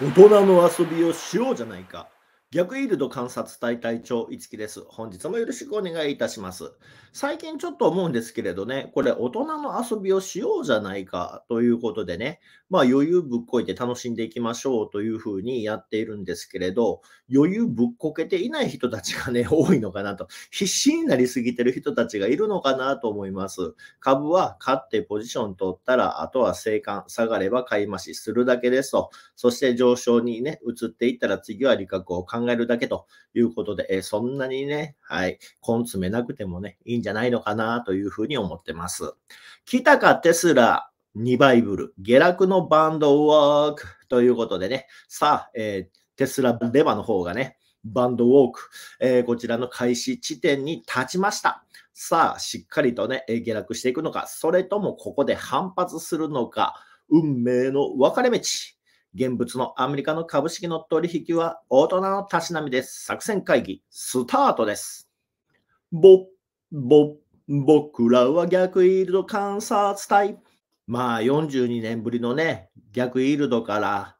大人の遊びをしようじゃないか。逆イールド観察隊隊長、いつきです。本日もよろしくお願いいたします。最近ちょっと思うんですけれどね、これ大人の遊びをしようじゃないかということでね、まあ余裕ぶっこいて楽しんでいきましょうというふうにやっているんですけれど、余裕ぶっこけていない人たちがね、多いのかなと。必死になりすぎてる人たちがいるのかなと思います。株は買ってポジション取ったら、あとは生還、下がれば買い増しするだけですと。そして上昇にね、移っていったら次は利確を考考えるだけということで、えそんなにね、はい、根詰めなくてもね、いいんじゃないのかなというふうに思ってます。たかテスラ、2バイブル、下落のバンドワークということでね、さあ、えー、テスラレバの方がね、バンドウォーク、えー、こちらの開始地点に立ちました。さあ、しっかりとね、下落していくのか、それともここで反発するのか、運命の分かれ道現物のアメリカの株式の取引は大人のたしなみです。作戦会議、スタートです。ぼ、ぼ、僕らは逆イールド観察隊。まあ42年ぶりのね、逆イールドから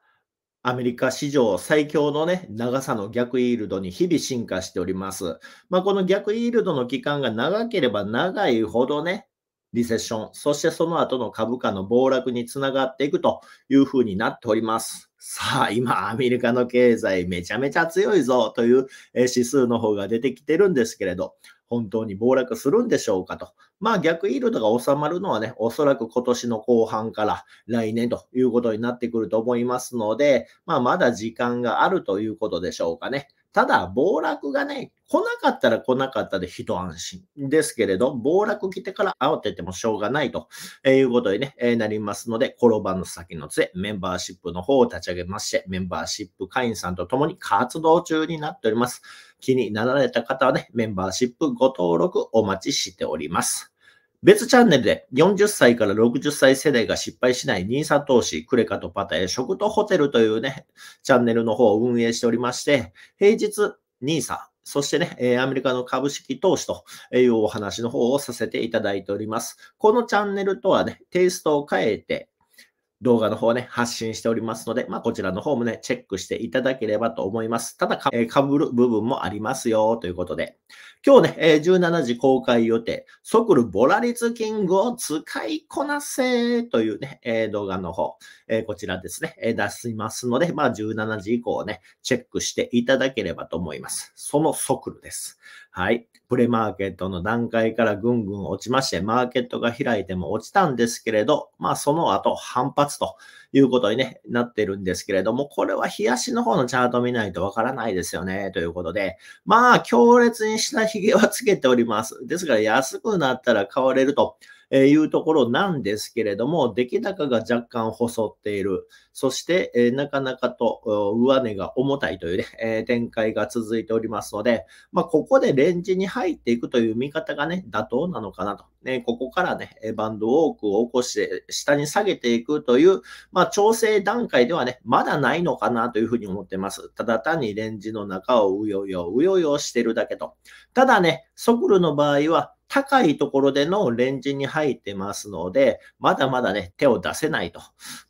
アメリカ史上最強のね、長さの逆イールドに日々進化しております。まあ、この逆イールドの期間が長ければ長いほどね、リセッション、そしてその後の株価の暴落につながっていくというふうになっております。さあ、今、アメリカの経済めちゃめちゃ強いぞという指数の方が出てきてるんですけれど、本当に暴落するんでしょうかと。まあ逆イールドが収まるのはね、おそらく今年の後半から来年ということになってくると思いますので、まあまだ時間があるということでしょうかね。ただ、暴落がね、来なかったら来なかったで一安心ですけれど、暴落来てから慌ててもしょうがないということに、ねえなりますので、転ばぬ先の杖、メンバーシップの方を立ち上げまして、メンバーシップ会員さんと共に活動中になっております。気になられた方はね、メンバーシップご登録お待ちしております。別チャンネルで40歳から60歳世代が失敗しない nisa 投資、クレカとパタヤ、食とホテルというね、チャンネルの方を運営しておりまして、平日 nisa、そしてね、えアメリカの株式投資というお話の方をさせていただいております。このチャンネルとはね、テイストを変えて、動画の方ね、発信しておりますので、まあ、こちらの方もね、チェックしていただければと思います。ただか、ぶる部分もありますよ、ということで。今日ね、17時公開予定、ソクルボラリツキングを使いこなせというね、動画の方、こちらですね、出しますので、まあ、17時以降ね、チェックしていただければと思います。そのソクルです。はい。プレマーケットの段階からぐんぐん落ちまして、マーケットが開いても落ちたんですけれど、まあその後反発ということに、ね、なってるんですけれども、これは冷やしの方のチャート見ないとわからないですよね、ということで、まあ強烈に下た髭はつけております。ですから安くなったら買われると。えいうところなんですけれども、出来高が若干細っている。そして、えなかなかと上値が重たいというね、え展開が続いておりますので、まあ、ここでレンジに入っていくという見方がね、妥当なのかなと。ね、ここからね、バンドウォークを起こして、下に下げていくという、まあ、調整段階ではね、まだないのかなというふうに思ってます。ただ単にレンジの中をうよよ、うよよしてるだけと。ただね、ソクルの場合は、高いところでのレンジに入ってますので、まだまだね、手を出せないと。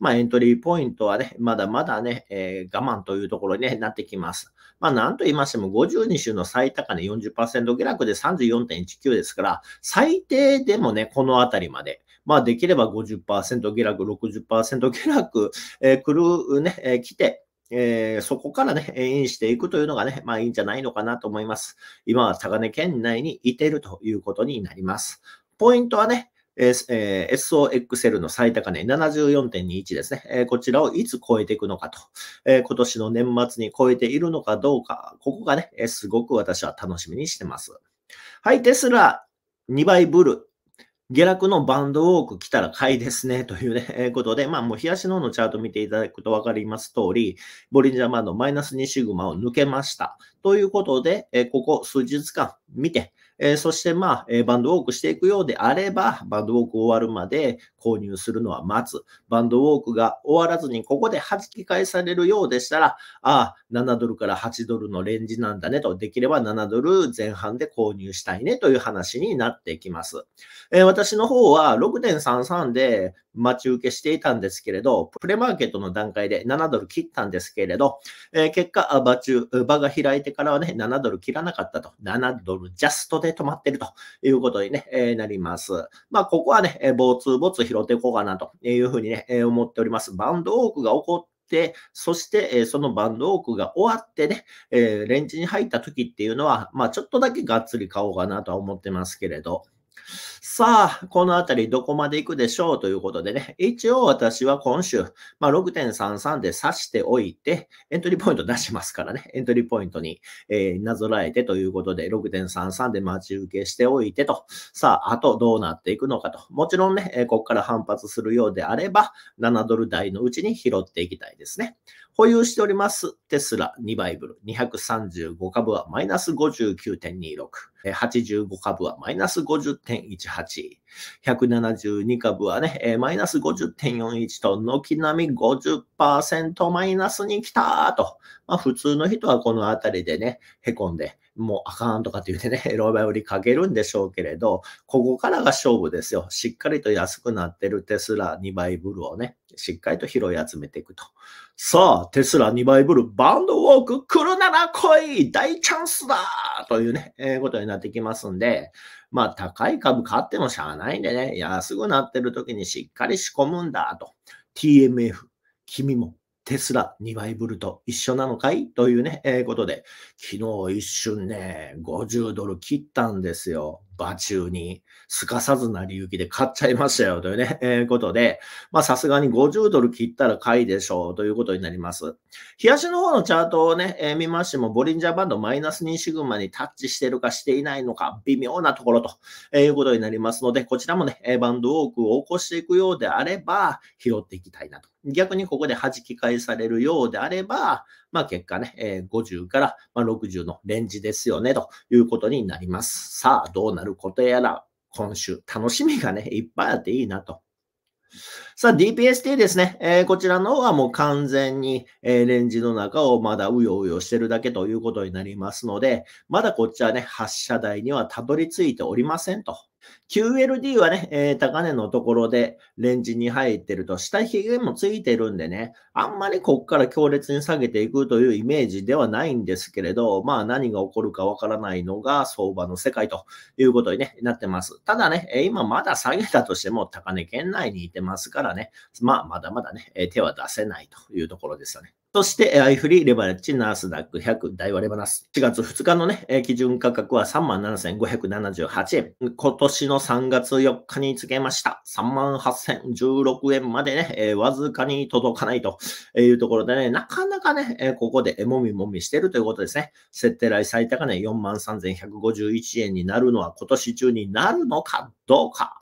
まあ、エントリーポイントはね、まだまだね、えー、我慢というところに、ね、なってきます。まあ、なんと言いましても、52週の最高値40%下落で34.19ですから、最低でもね、このあたりまで。まあ、できれば50%下落、60%下落、えー、来るね、えー、来て、えー、そこからね、インしていくというのがね、まあいいんじゃないのかなと思います。今は高根県内にいてるということになります。ポイントはね、えー SOXL の最高値74.21ですね、えー、こちらをいつ超えていくのかと、えー、今年の年末に超えているのかどうか、ここがね、えすごく私は楽しみにしてます。はい、テスラ2倍ブル下落のバンドウォーク来たら買いですね、という、ね、えー、ことで、まあもう冷やしののチャート見ていただくとわかります通り、ボリンジャーマンのマイナス2シグマを抜けました。ということで、えここ数日間見て、えそしてまあ、えバンドウォークしていくようであれば、バンドウォーク終わるまで購入するのは待つ。バンドウォークが終わらずにここで弾き返されるようでしたら、ああ、7ドルから8ドルのレンジなんだねと、できれば7ドル前半で購入したいねという話になってきます。え私の方は6.33で待ち受けしていたんですけれど、プレマーケットの段階で7ドル切ったんですけれど、え結果、場中、場が開いててからはね、7ドル切らなかったと、7ドルジャストで止まってるということに、ねえなります。まあ、ここはね、えー、ボツボツ拾っていこうかなというふうにね、え思っております。バンドークが起こっそして、えそのバンドオークが終わってね、えー、レンジに入った時っていうのは、まあ、ちょっとだけがっつり買おうかなとは思ってますけれど。さあ、このあたりどこまで行くでしょうということでね、一応私は今週、まあ、6.33で指しておいて、エントリーポイント出しますからね、エントリーポイントに、えー、なぞらえてということで、6.33で待ち受けしておいてと、さあ、あとどうなっていくのかと。もちろんね、えー、ここから反発するようであれば、7ドル台のうちに拾っていきたいですね。保有しております、テスラ2バイブル、235株はマイナス59.26、85株はマイナス50.26、1 7 2株はね、えー、マイナス50.41と、軒並み50%マイナスに来たと。まあ、普通の人はこのあたりでね、へこんで、もうあかんとかって言ってね、ローバー売りかけるんでしょうけれど、ここからが勝負ですよ。しっかりと安くなってるテスラ2倍ブルをね、しっかりと拾い集めていくと。さあ、テスラ2倍ブル、バウンドウォーク来るなら来い大チャンスだというね、えー、ことになってきますんで、まあ、高い株買ってもしゃあないんでね、安くなってる時にしっかり仕込むんだと。TMF、君もテスラ2倍ブルと一緒なのかいというね、えー、ことで、昨日一瞬ね、50ドル切ったんですよ。場中に、すかさずなりゆきで買っちゃいましたよというね、えー、ことで、まあさすがに50ドル切ったら買いでしょうということになります。日足の方のチャートをね、えー、見ましても、ボリンジャーバンドマイナス2シグマにタッチしてるかしていないのか、微妙なところと、えー、いうことになりますので、こちらもね、バンドウォークを起こしていくようであれば、拾っていきたいなと。逆にここで弾き返されるようであれば、まあ結果ね、え50からま60のレンジですよね、ということになります。さあ、どうなることやら、今週、楽しみがね、いっぱいあっていいなとさあ、DPST ですね。えー、こちらの方はもう完全に、えー、レンジの中をまだうようよしてるだけということになりますので、まだこっちはね、発射台にはたどり着いておりませんと QLD はね、えー、高値のところでレンジに入ってると、下ひげもついてるんでね、あんまりこっから強烈に下げていくというイメージではないんですけれど、まあ何が起こるかわからないのが相場の世界ということに、ね、なってます。ただね、今まだ下げたとしても高値圏内にいてますからね、まあまだまだね、手は出せないというところですよね。そして、アイフリー、レバレッジ、ナースダック100、大はレバナス。4月2日のね、基準価格は37,578円。今年の3月4日につけました。38,016円までね、わずかに届かないというところでね、なかなかね、ここでもみもみしてるということですね。設定来最高値43,151円になるのは今年中になるのかどうか。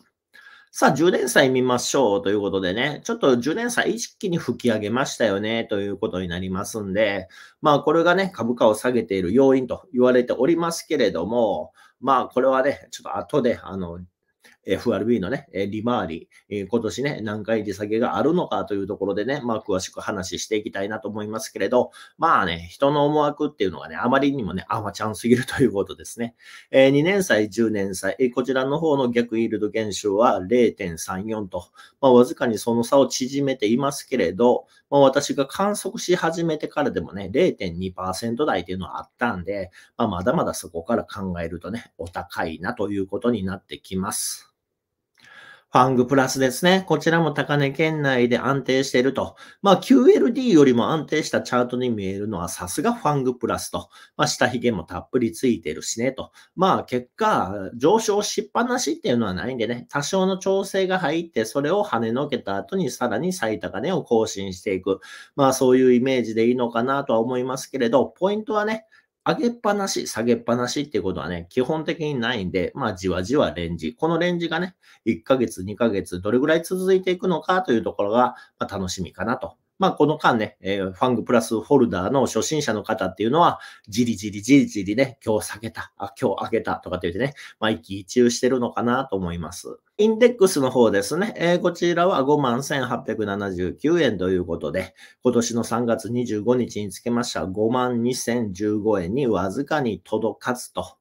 さあ、10祭見ましょうということでね、ちょっと10祭一気に吹き上げましたよねということになりますんで、まあこれがね、株価を下げている要因と言われておりますけれども、まあこれはね、ちょっと後で、あの、FRB のね、利回り、今年ね、何回利下げがあるのかというところでね、まあ、詳しく話していきたいなと思いますけれど、まあね、人の思惑っていうのがね、あまりにもね、あまちゃんすぎるということですね。えー、2年債、10年債、こちらの方の逆イールド減少は0.34と、まあ、わずかにその差を縮めていますけれど、まあ、私が観測し始めてからでもね、0.2%台っていうのはあったんで、まあ、まだまだそこから考えるとね、お高いなということになってきます。ファングプラスですね。こちらも高値圏内で安定していると。まあ QLD よりも安定したチャートに見えるのはさすがファングプラスと。まあ下髭もたっぷりついてるしねと。まあ結果、上昇しっぱなしっていうのはないんでね、多少の調整が入ってそれを跳ねのけた後にさらに最高値を更新していく。まあそういうイメージでいいのかなとは思いますけれど、ポイントはね、上げっぱなし、下げっぱなしっていうことはね、基本的にないんで、まあ、じわじわレンジ。このレンジがね、1ヶ月、2ヶ月、どれぐらい続いていくのかというところが、まあ、楽しみかなとまあ、この間ね、えー、ファングプラスホルダーの初心者の方っていうのは、じりじりじりじりね、今日下げた、あ今日上げたとかって言ってね、まあ、一気一憂してるのかなと思います。インデックスの方ですね、えー、こちらは51,879円ということで、今年の3月25日につけました52,015円にわずかに届かずと。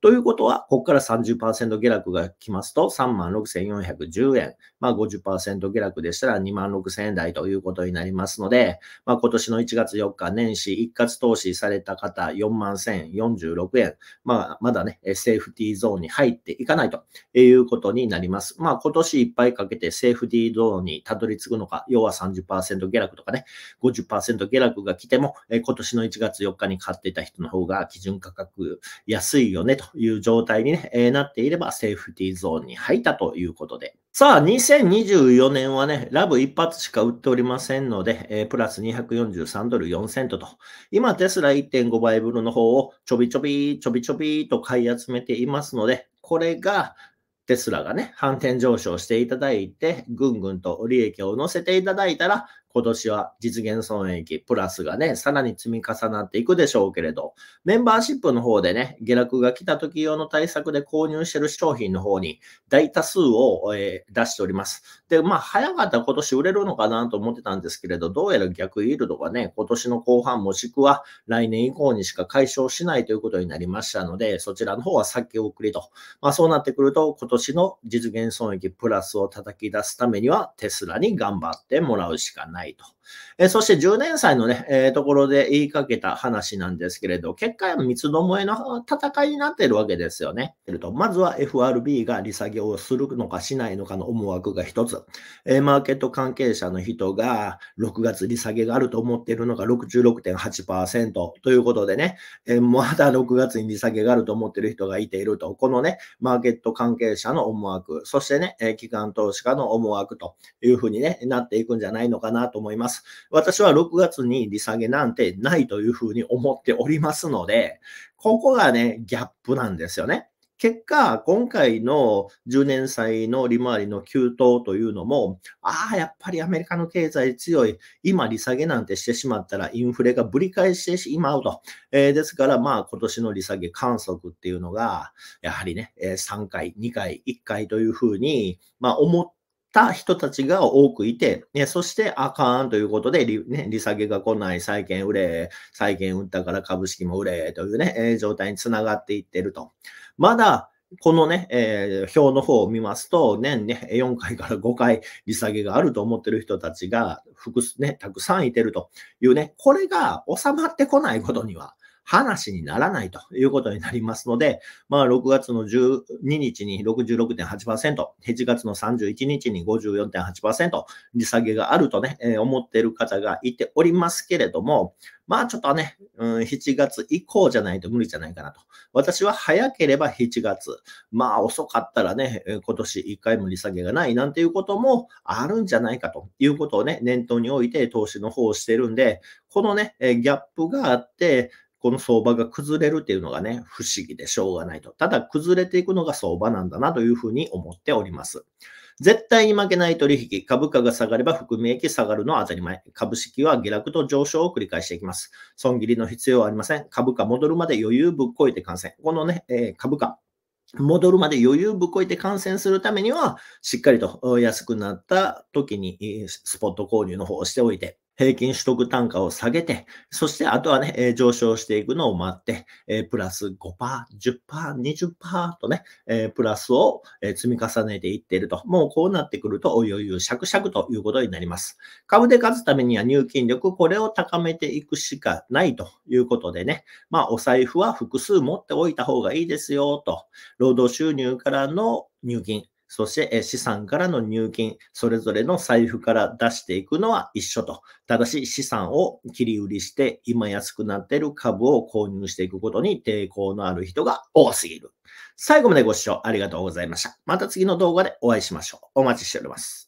ということは、ここから30%下落が来ますと、36,410円。まあ50%下落でしたら26,000円台ということになりますので、まあ今年の1月4日年始一括投資された方41,046円。まあまだね、セーフティーゾーンに入っていかないということになります。まあ今年いっぱいかけてセーフティーゾーンにたどり着くのか、要は30%下落とかね、50%下落が来ても、今年の1月4日に買っていた人の方が基準価格安いよねという状態にね、えー、なっていればセーフティーゾーンに入ったということで。さあ、2024年はね、ラブ一発しか売っておりませんので、えー、プラス243ドル4セントと、今テスラ1.5倍分の方をちょびちょび、ちょびちょびと買い集めていますので、これがテスラがね、反転上昇していただいて、ぐんぐんと利益を乗せていただいたら、今年は実現損益プラスがね、さらに積み重なっていくでしょうけれど、メンバーシップの方でね、下落が来た時用の対策で購入してる商品の方に大多数を、えー、出しております。で、まあ、早かったら今年売れるのかなと思ってたんですけれど、どうやら逆イールドがね、今年の後半もしくは来年以降にしか解消しないということになりましたので、そちらの方は先送りと。まあ、そうなってくると、今年の実現損益プラスを叩き出すためには、テスラに頑張ってもらうしかない。ないと。えそして10年祭のね、えところで言いかけた話なんですけれど、結果は三つどもえの戦いになっているわけですよね。まずは FRB が利下げをするのかしないのかの思惑が一つ、えマーケット関係者の人が6月利下げがあると思っているのが66.8%ということでね、えまだ6月に利下げがあると思っている人がいていると、このね、マーケット関係者の思惑、そしてね、機関投資家の思惑というふうに、ね、なっていくんじゃないのかなと思います。。私は6月に利下げなんてないというふうに思っておりますので、ここがね、ギャップなんですよね。結果、今回の10年債の利回りの急騰というのも、ああ、やっぱりアメリカの経済強い。今、利下げなんてしてしまったらインフレがぶり返してしまうと。えー、ですから、まあ、今年の利下げ観測っていうのが、やはりね、え3回、2回、1回というふうに、まあ、思ってた人たちが多くいて、ね、そしてあかんということで利、ね、利下げが来ない、債券売れ、債券売ったから株式も売れというね、えー、状態につながっていってると。まだ、このね、えー、表の方を見ますと、年ね、4回から5回利下げがあると思ってる人たちが、複数ね、たくさんいてるというね、これが収まってこないことには、話にならないということになりますので、まあ、6月の12日に66.8%、7月の31日に54.8%、利下げがあるとね、えー、思っている方がいておりますけれども、まあちょっとね、うん、7月以降じゃないと無理じゃないかなと。私は早ければ7月、まあ遅かったらね、今年1回も利下げがないなんていうこともあるんじゃないかということをね、念頭において投資の方をしてるんで、このね、ギャップがあって、この相場が崩れるっていうのがね、不思議でしょうがないと。ただ崩れていくのが相場なんだなというふうに思っております。絶対に負けない取引、株価が下がれば含み益下がるのは当たり前。株式は下落と上昇を繰り返していきます。損切りの必要はありません。株価戻るまで余裕ぶっこいて感染。このね、えー、株価。戻るまで余裕ぶっこいて感染するためには、しっかりと安くなった時にスポット購入の方をしておいて、平均取得単価を下げて、そしてあとはね、えー、上昇していくのを待って、えー、プラス5%、10%、20%とね、えー、プラスを、え積み重ねていっていると。もうこうなってくると、お余裕、しゃくしゃくということになります。株で勝つためには入金力、これを高めていくしかないということでね、まあ、お財布は複数持っておいた方がいいですよ、と。労働収入からの入金、そして資産からの入金、それぞれの財布から出していくのは一緒と。ただし資産を切り売りして、今安くなっている株を購入していくことに抵抗のある人が多すぎる。最後までご視聴ありがとうございました。また次の動画でお会いしましょう。お待ちしております。